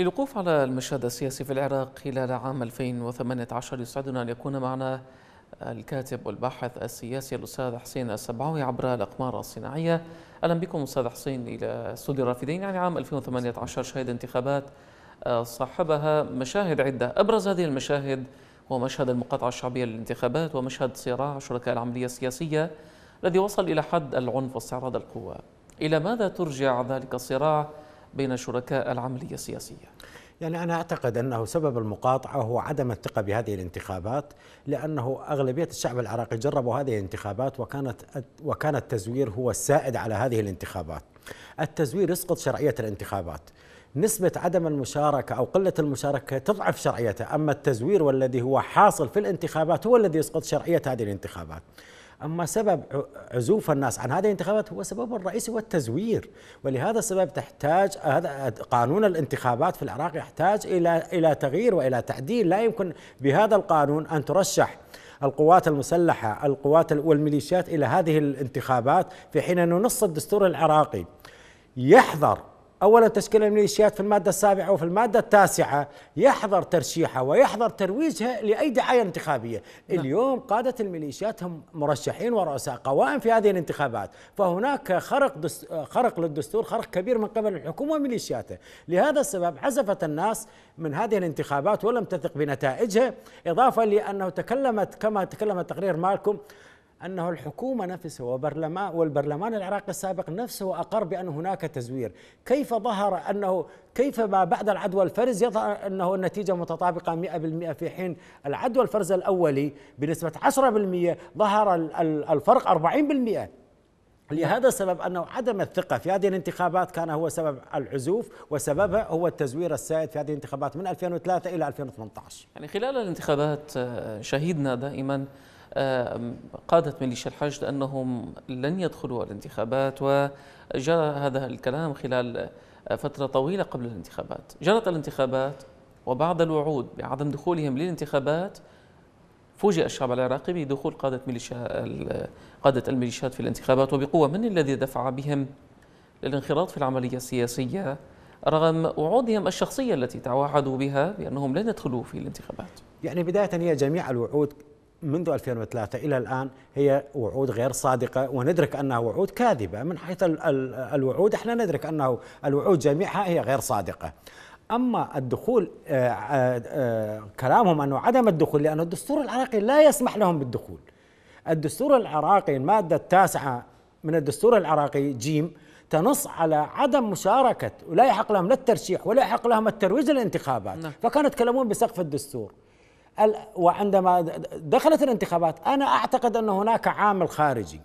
للوقوف على المشهد السياسي في العراق خلال عام 2018 يسعدنا أن يكون معنا الكاتب والباحث السياسي الأستاذ حسين السبعوي عبر الأقمار الصناعية أهلا بكم أستاذ حسين إلى استوديو الرافدين يعني عام 2018 شهد انتخابات آه، صاحبها مشاهد عدة أبرز هذه المشاهد هو مشهد المقاطعة الشعبية للانتخابات ومشهد صراع شركاء العملية السياسية الذي وصل إلى حد العنف واستعراض القوة إلى ماذا ترجع ذلك الصراع بين شركاء العملية السياسية يعني أنا أعتقد أنه سبب المقاطعة هو عدم الثقة بهذه الانتخابات لأنه أغلبية الشعب العراقي جربوا هذه الانتخابات وكانت وكان التزوير هو السائد على هذه الانتخابات. التزوير يسقط شرعية الانتخابات. نسبة عدم المشاركة أو قلة المشاركة تضعف شرعيته، أما التزوير والذي هو حاصل في الانتخابات هو الذي يسقط شرعية هذه الانتخابات. أما سبب عزوف الناس عن هذه الانتخابات هو سبب الرئيسي والتزوير ولهذا السبب تحتاج هذا قانون الانتخابات في العراق يحتاج إلى إلى تغيير وإلى تعديل لا يمكن بهذا القانون أن ترشح القوات المسلحة القوات والميليشيات إلى هذه الانتخابات في حين أن نص الدستور العراقي يحظر أولا تشكيل الميليشيات في المادة السابعة وفي المادة التاسعة يحظر ترشيحها ويحظر ترويجها لأي دعاية انتخابية نعم. اليوم قادة الميليشيات هم مرشحين ورؤساء قوائم في هذه الانتخابات فهناك خرق, دس خرق للدستور خرق كبير من قبل الحكومة وميليشياتها لهذا السبب عزفت الناس من هذه الانتخابات ولم تثق بنتائجها إضافة لأنه تكلمت كما تكلم تقرير مالكم أنه الحكومة نفسها وبرلمان والبرلمان العراقي السابق نفسه أقر بأن هناك تزوير كيف ظهر أنه كيف ما بعد العدوى الفرز يظهر أنه النتيجة متطابقة 100% في حين العدوى الفرز الأولي بنسبة 10% ظهر الفرق 40% لهذا السبب انه عدم الثقه في هذه الانتخابات كان هو سبب العزوف وسببها هو التزوير السائد في هذه الانتخابات من 2003 الى 2018. يعني خلال الانتخابات آه، شهدنا دائما قادة ميليشيا الحشد أنهم لن يدخلوا الانتخابات وجرى هذا الكلام خلال فترة طويلة قبل الانتخابات جرت الانتخابات وبعد الوعود بعدم دخولهم للانتخابات فوجئ الشعب العراقي بدخول قادة ميليشيا قادة الميليشيات في الانتخابات وبقوة من الذي دفع بهم للانخراط في العملية السياسية رغم وعودهم الشخصية التي توعدوا بها بأنهم لن يدخلوا في الانتخابات يعني بداية هي جميع الوعود منذ 2003 إلى الآن هي وعود غير صادقة وندرك أنها وعود كاذبة من حيث الوعود احنا ندرك أنه الوعود جميعها هي غير صادقة أما الدخول آه، آه، آه، كلامهم أنه عدم الدخول لأن الدستور العراقي لا يسمح لهم بالدخول الدستور العراقي المادة التاسعة من الدستور العراقي جيم تنص على عدم مشاركة ولا يحق لهم لا الترشيح ولا يحق لهم الترويج للانتخابات نعم. فكانوا يتكلمون بسقف الدستور وعندما دخلت الانتخابات انا اعتقد ان هناك عامل خارجي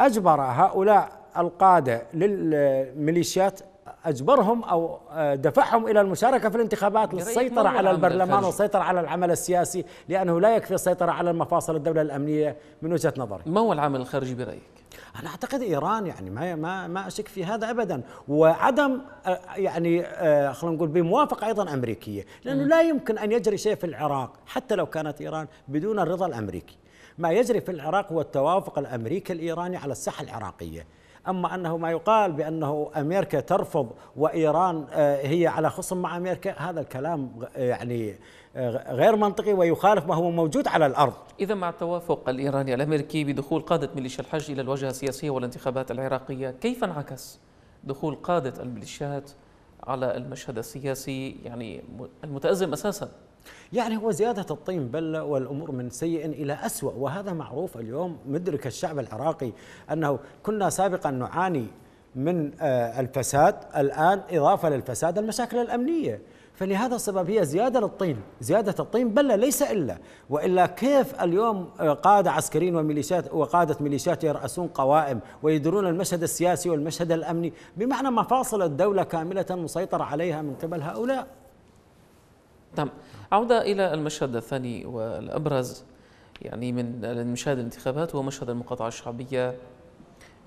اجبر هؤلاء القاده للميليشيات اجبرهم او آه، دفعهم الى المشاركه في الانتخابات للسيطره على البرلمان والسيطره على العمل السياسي لانه لا يكفي السيطره على المفاصل الدوله الامنيه من وجهه نظري ما هو العامل الخارجي برايك انا اعتقد ايران يعني ما ما ما اشك في هذا ابدا وعدم آه، يعني آه، خلينا نقول بموافقه ايضا امريكيه لانه لا يمكن ان يجري شيء في العراق حتى لو كانت ايران بدون الرضا الامريكي ما يجري في العراق هو التوافق الامريكي الايراني على الساحه العراقيه أما أنه ما يقال بأنه أمريكا ترفض وإيران آه، هي على خصم مع أمريكا هذا الكلام يعني آه، غير منطقي ويخالف ما هو موجود على الارض. اذا مع التوافق الايراني الامريكي بدخول قاده ميليشيا الحج الى الواجهه السياسيه والانتخابات العراقيه، كيف انعكس دخول قاده الميليشيات على المشهد السياسي يعني المتازم اساسا يعني هو زيادة الطين بلة والأمور من سيء إلى أسوأ وهذا معروف اليوم مدرك الشعب العراقي أنه كنا سابقا نعاني من آه، الفساد الآن إضافة للفساد المشاكل الأمنية فلهذا السبب هي زيادة للطين زيادة الطين بلة ليس إلا وإلا كيف اليوم آه، قادة عسكريين وميليشيات وقادة ميليشيات يرأسون قوائم ويديرون المشهد السياسي والمشهد الأمني بمعنى مفاصل الدولة كاملة مسيطرة عليها من قبل هؤلاء نعم عودة إلى المشهد الثاني والأبرز يعني من مشاهد الانتخابات هو مشهد المقاطعة الشعبية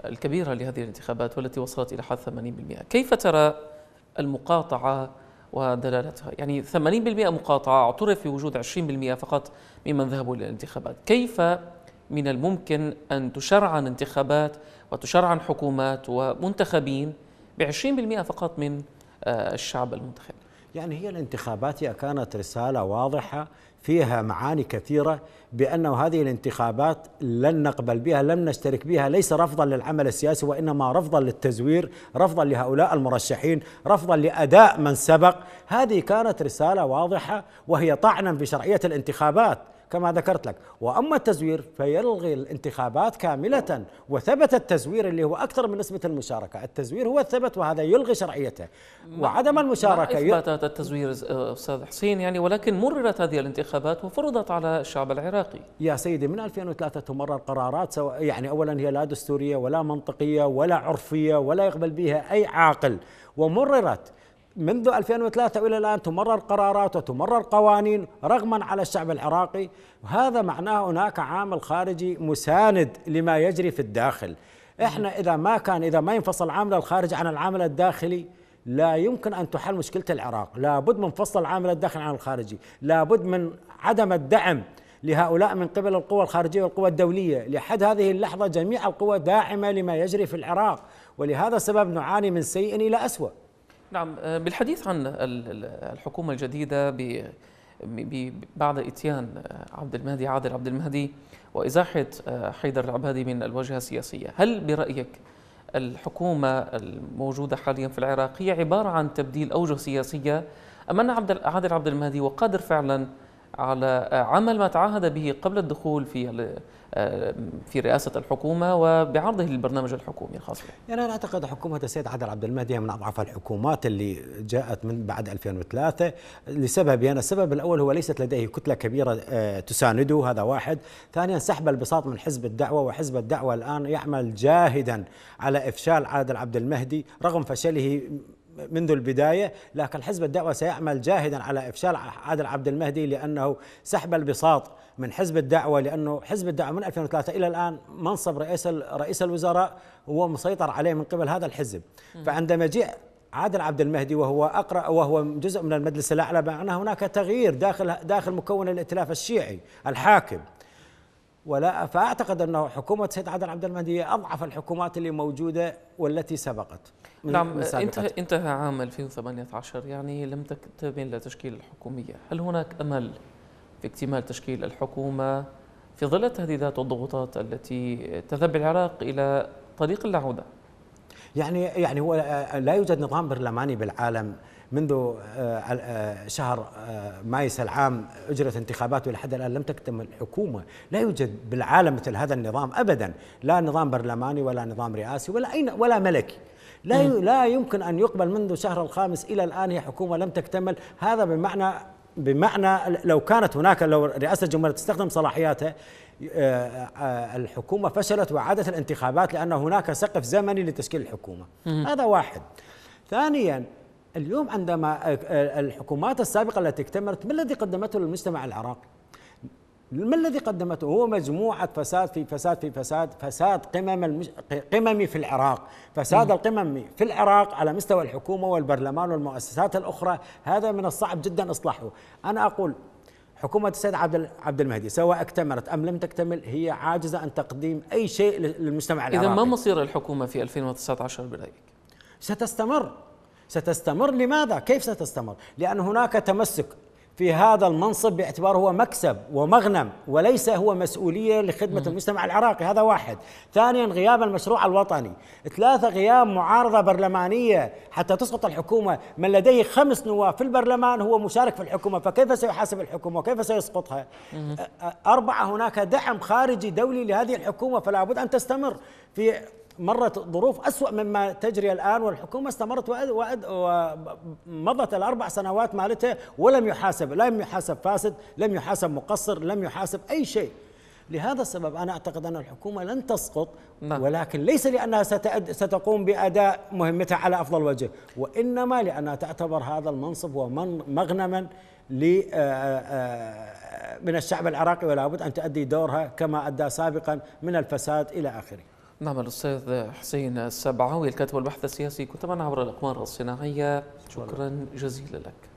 الكبيرة لهذه الانتخابات والتي وصلت إلى حد 80% كيف ترى المقاطعة ودلالتها يعني 80% مقاطعة اعترف في وجود 20% فقط ممن ذهبوا إلى الانتخابات كيف من الممكن أن تشرعن انتخابات وتشرعن حكومات ومنتخبين ب 20% فقط من آه، الشعب المنتخب يعني هي الانتخابات كانت رسالة واضحة فيها معاني كثيرة بأن هذه الانتخابات لن نقبل بها لم نشترك بها ليس رفضا للعمل السياسي وإنما رفضا للتزوير رفضا لهؤلاء المرشحين رفضا لأداء من سبق هذه كانت رسالة واضحة وهي طعنا في شرعية الانتخابات كما ذكرت لك وأما التزوير فيلغي الانتخابات كاملة وثبت التزوير اللي هو أكثر من نسبة المشاركة التزوير هو الثبت وهذا يلغي شرعيته وعدم المشاركة ما هذا التزوير أستاذ حسين يعني ولكن مررت هذه الانتخابات وفرضت على الشعب العراقي يا سيدي من 2003 تمرر قرارات سواء يعني أولا هي لا دستورية ولا منطقية ولا عرفية ولا يقبل بها أي عاقل ومررت منذ 2003 إلى الآن تمرر قرارات وتمرر قوانين رغما على الشعب العراقي وهذا معناه هناك عامل خارجي مساند لما يجري في الداخل احنا اذا ما كان اذا ما ينفصل العامل الخارجي عن العامل الداخلي لا يمكن ان تحل مشكله العراق، لابد من فصل العامل الداخلي عن الخارجي، لابد من عدم الدعم لهؤلاء من قبل القوى الخارجيه والقوى الدوليه، لحد هذه اللحظه جميع القوى داعمه لما يجري في العراق، ولهذا السبب نعاني من سيء الى اسوء. نعم آه، بالحديث عن الحكومة الجديدة بعد إتيان آه، عبد المهدي عادل عبد المهدي وإزاحة آه، حيدر العبادي من الواجهة السياسية هل برأيك الحكومة الموجودة حاليا في العراق هي عبارة عن تبديل أوجه سياسية أم أن عادل عبد المهدي وقادر فعلا على عمل ما تعهد به قبل الدخول في آه، في رئاسة الحكومة وبعرضه للبرنامج الحكومي الخاص به. يعني أنا أعتقد حكومة السيد عادل عبد المهدي هي من أضعف الحكومات اللي جاءت من بعد 2003 لسببين، يعني السبب الأول هو ليست لديه كتلة كبيرة آه، تسانده هذا واحد، ثانيا سحب البساط من حزب الدعوة وحزب الدعوة الآن يعمل جاهدا على إفشال عادل عبد المهدي رغم فشله منذ البداية لكن حزب الدعوة سيعمل جاهدا على إفشال عادل عبد المهدي لأنه سحب البساط من حزب الدعوة لأنه حزب الدعوة من 2003 إلى الآن منصب رئيس رئيس الوزراء هو مسيطر عليه من قبل هذا الحزب فعند مجيء عادل عبد المهدي وهو اقرا وهو جزء من المجلس الاعلى بان هناك تغيير داخل داخل مكون الائتلاف الشيعي الحاكم ولا فاعتقد انه حكومه سيد عادل عبد المهدي هي اضعف الحكومات اللي موجوده والتي سبقت نعم انتهى انتهى عام 2018 يعني لم تكتمل تشكيل الحكوميه، هل هناك امل في اكتمال تشكيل الحكومه في ظل التهديدات والضغوطات التي تذهب العراق الى طريق اللاعوده؟ يعني يعني هو آه، لا يوجد نظام برلماني بالعالم منذ آه، آه، شهر آه، مايس العام أجرت انتخابات ولحد الآن لم تكتم الحكومة لا يوجد بالعالم مثل هذا النظام أبدا لا نظام برلماني ولا نظام رئاسي ولا أي ولا ملكي لا لا يمكن ان يقبل منذ شهر الخامس الى الان هي حكومه لم تكتمل هذا بمعنى بمعنى لو كانت هناك لو رئاسه الجمهوريه تستخدم صلاحياتها الحكومه فشلت وعادت الانتخابات لان هناك سقف زمني لتشكيل الحكومه هذا واحد ثانيا اليوم عندما الحكومات السابقة التي اكتملت ما الذي قدمته للمجتمع العراقي ما الذي قدمته هو مجموعة فساد في فساد في فساد فساد قمم المج... قممي في العراق فساد القممي في العراق على مستوى الحكومة والبرلمان والمؤسسات الأخرى هذا من الصعب جدا إصلاحه أنا أقول حكومة السيد عبد عبد المهدي سواء اكتملت أم لم تكتمل هي عاجزة عن تقديم أي شيء للمجتمع العراقي إذا ما مصير الحكومة في 2019 برأيك؟ ستستمر ستستمر لماذا؟ كيف ستستمر؟ لأن هناك تمسك في هذا المنصب باعتباره هو مكسب ومغنم وليس هو مسؤولية لخدمة م. المجتمع العراقي هذا واحد ثانيا غياب المشروع الوطني ثلاثة غياب معارضة برلمانية حتى تسقط الحكومة من لديه خمس نواب في البرلمان هو مشارك في الحكومة فكيف سيحاسب الحكومة وكيف سيسقطها م. أربعة هناك دعم خارجي دولي لهذه الحكومة فلا بد أن تستمر في مرت ظروف أسوأ مما تجري الآن والحكومة استمرت وأد وأد ومضت الأربع سنوات مالتها ولم يحاسب لم يحاسب فاسد لم يحاسب مقصر لم يحاسب أي شيء لهذا السبب أنا أعتقد أن الحكومة لن تسقط نعم. ولكن ليس لأنها ستأد ستقوم بأداء مهمتها على أفضل وجه وإنما لأنها تعتبر هذا المنصب ومن مغنما من الشعب العراقي ولا بد أن تؤدي دورها كما أدى سابقا من الفساد إلى آخره نعم الأستاذ حسين السبعاوي الكاتب والبحث السياسي كنت معنا عبر الأقمار الصناعية شكرا جزيلا لك